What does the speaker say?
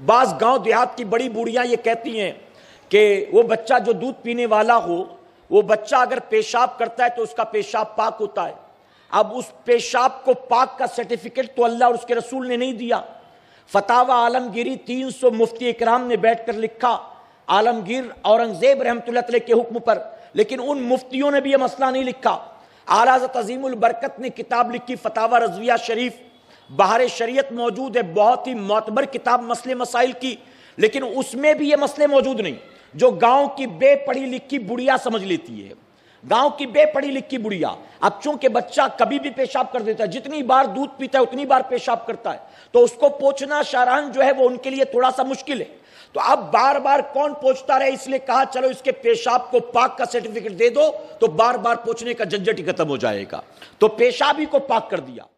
बास गांव देहात की बड़ी बूढ़ियां ये कहती हैं कि वो बच्चा जो दूध पीने वाला हो वो बच्चा अगर पेशाब करता है तो उसका पेशाब पाक होता है अब उस पेशाब को पाक का सर्टिफिकेट तो अल्लाह और उसके रसूल ने नहीं दिया फतावा आलमगिरी 300 मुफ्ती इकराम ने बैठकर लिखा आलमगीर औरंगजेब रहमत के हुक्म पर लेकिन उन मुफ्तियों ने भी यह मसला नहीं लिखा आलाजत अजीमुल बरकत ने किताब लिखी फतावा रजविया शरीफ बाहर शरीयत मौजूद है बहुत ही मोतबर किताब मसले मसाइल की लेकिन उसमें भी ये मसले मौजूद नहीं जो गांव की बेपढ़ी लिखी बुढ़िया समझ लेती है गांव की बेपढ़ी लिखी बुढ़िया अब चूंकि बच्चा कभी भी पेशाब कर देता है जितनी बार दूध पीता है उतनी बार पेशाब करता है तो उसको पोछना शारान जो है वो उनके लिए थोड़ा सा मुश्किल है तो अब बार बार कौन पोछता रहे इसलिए कहा चलो इसके पेशाब को पाक का सर्टिफिकेट दे दो तो बार बार पोछने का झंझट खत्म हो जाएगा तो पेशाबी को पाक कर दिया